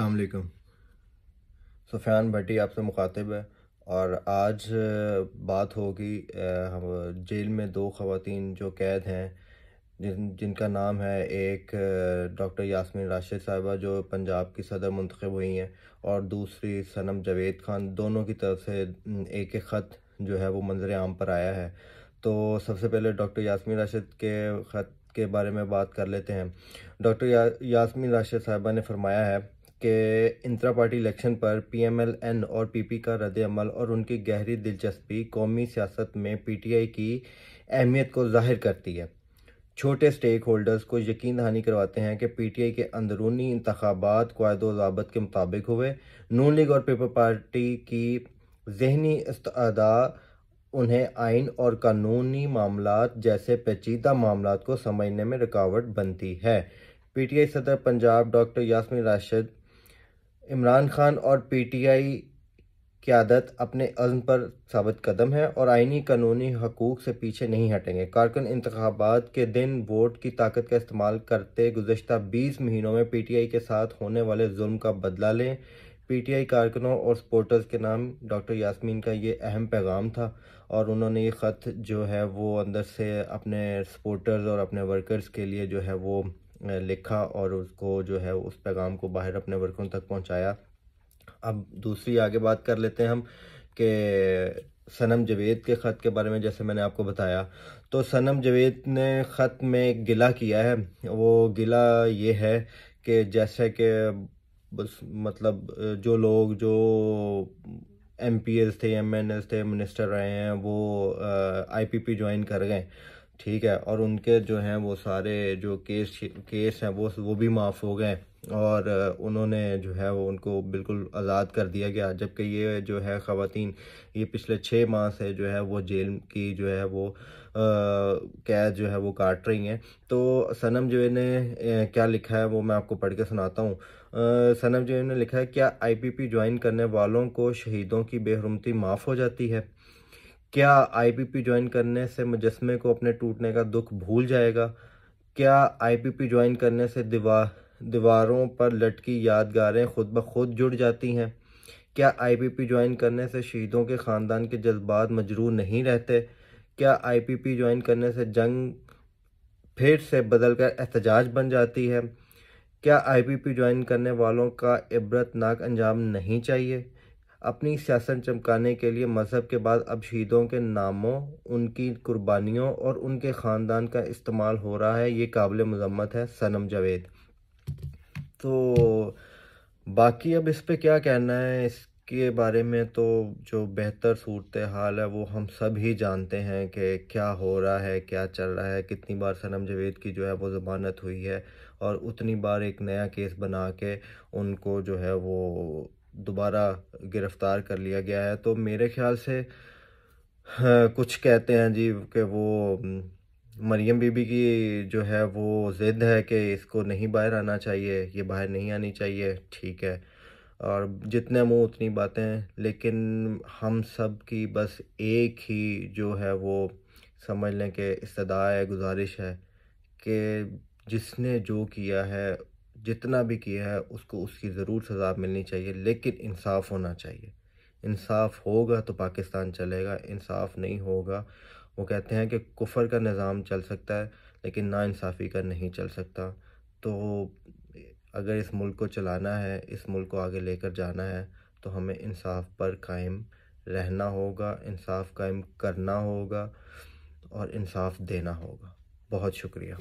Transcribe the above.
अल्लाम सुफियान भट्टी आपसे मुखातिब है और आज बात होगी जेल में दो खातन जो कैद हैं जिन जिनका नाम है एक डॉक्टर यासमिन राशिद साहबा जो पंजाब की सदर मंतखब हुई हैं और दूसरी सनम जावेद खान दोनों की तरफ से एक एक ख़त जो है वो मंजर आम पर आया है तो सबसे पहले डॉक्टर यासमिन राशिद के ख़त के बारे में बात कर लेते हैं डॉक्टर या, यासमिन राशिद साहबा ने फरमाया है के इंतरा पार्टी इलेक्शन पर पीएमएलएन और पीपी का रद्द अमल और उनकी गहरी दिलचस्पी कौमी सियासत में पीटीआई की अहमियत को जाहिर करती है छोटे स्टेक होल्डर्स को यकीन दहानी करवाते हैं कि पीटीआई के अंदरूनी इंतबात कायद वाबत के मुताबिक हुए नून लीग और पीपल पार्टी की जहनी इस्तदा उन्हें आइन और कानूनी मामला जैसे पेचीदा मामला को समझने में रुकावट बनती है पीटीआई सदर पंजाब डॉक्टर यासमिन राशिद इमरान खान और पीटीआई क्यादत अपने अज़म पर साबित कदम है और आइनी कानूनी हकूक़ से पीछे नहीं हटेंगे कारकुन इंतबात के दिन वोट की ताकत का इस्तेमाल करते गुजशत बीस महीनों में पी टी आई के साथ होने वाले जुल्म का बदला लें पी टी आई कारकुनों और सपोर्टर्स के नाम डॉक्टर यासमीन का ये अहम पैगाम था और उन्होंने ये ख़त जो है वो अंदर से अपने सपोर्टर्स और अपने वर्कर्स के लिए जो है वो लिखा और उसको जो है उस पैगाम को बाहर अपने वर्करों तक पहुंचाया अब दूसरी आगे बात कर लेते हैं हम कि सनम जवेद के ख़त के बारे में जैसे मैंने आपको बताया तो सनम जवेद ने ख़त में एक गिला किया है वो गिला ये है कि जैसे कि बस मतलब जो लोग जो एम थे एम थे मिनिस्टर रहे हैं वो आई पी पी ज्वाइन कर गए ठीक है और उनके जो हैं वो सारे जो केस केस हैं वो वो भी माफ़ हो गए और उन्होंने जो है वो उनको बिल्कुल आज़ाद कर दिया गया जबकि ये जो है ख़वान ये पिछले छः माह से जो है वो जेल की जो है वो कैद जो है वो काट रही हैं तो सनम जो ने क्या लिखा है वो मैं आपको पढ़ के सुनाता हूँ सनम जो ने लिखा है क्या आईपीपी ज्वाइन करने वालों को शहीदों की बेहरमती माफ़ हो जाती है क्या आईपीपी ज्वाइन करने से मुजस्मे को अपने टूटने का दुख भूल जाएगा क्या आईपीपी ज्वाइन करने से दीवार दीवारों पर लटकी यादगारें खुद ब खुद जुड़ जाती हैं क्या आईपीपी ज्वाइन करने से शहीदों के ख़ानदान के जज्बात मजरूर नहीं रहते क्या आईपीपी ज्वाइन करने से जंग फिर से बदल कर एहतजाज बन जाती है क्या आईपीपी ज्वाइन करने वालों का इबरतनाक अंजाम नहीं चाहिए अपनी शासन चमकाने के लिए मज़हब के बाद अब शहीदों के नामों उनकी कुर्बानियों और उनके ख़ानदान का इस्तेमाल हो रहा है ये काबिल मजम्मत है सनम जावेद तो बाकी अब इस पर क्या कहना है इसके बारे में तो जो बेहतर सूरत हाल है वो हम सब ही जानते हैं कि क्या हो रहा है क्या चल रहा है कितनी बार सनम जावेद की जो है वो ज़मानत हुई है और उतनी बार एक नया केस बना के उनको जो है वो दोबारा गिरफ़्तार कर लिया गया है तो मेरे ख्याल से हाँ, कुछ कहते हैं जी कि वो मरियम बीबी की जो है वो ज़िद है कि इसको नहीं बाहर आना चाहिए ये बाहर नहीं आनी चाहिए ठीक है और जितने मुँह उतनी बातें लेकिन हम सब की बस एक ही जो है वो समझ लें कि इस्तदा है गुजारिश है कि जिसने जो किया है जितना भी किया है उसको उसकी ज़रूर सज़ा मिलनी चाहिए लेकिन इंसाफ होना चाहिए इंसाफ होगा तो पाकिस्तान चलेगा इंसाफ नहीं होगा वो कहते हैं कि कुफर का निज़ाम चल सकता है लेकिन नाानसाफ़ी का नहीं चल सकता तो अगर इस मुल्क को चलाना है इस मुल्क को आगे लेकर जाना है तो हमें इंसाफ पर कायम रहना होगा इंसाफ कायम करना होगा और इंसाफ देना होगा बहुत शुक्रिया